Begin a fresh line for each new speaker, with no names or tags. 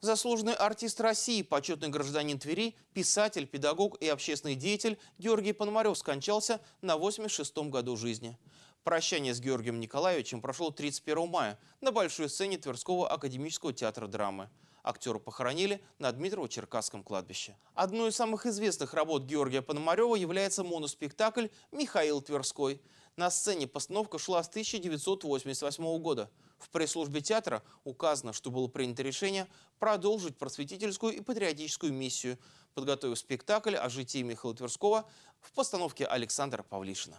Заслуженный артист России, почетный гражданин Твери, писатель, педагог и общественный деятель Георгий Пономарев скончался на 86-м году жизни. Прощание с Георгием Николаевичем прошло 31 мая на большой сцене Тверского академического театра драмы. Актера похоронили на Дмитрово-Черкасском кладбище. Одной из самых известных работ Георгия Пономарева является моноспектакль «Михаил Тверской». На сцене постановка шла с 1988 года. В пресс-службе театра указано, что было принято решение продолжить просветительскую и патриотическую миссию, подготовив спектакль о житии Михаила Тверского в постановке Александра Павлишина.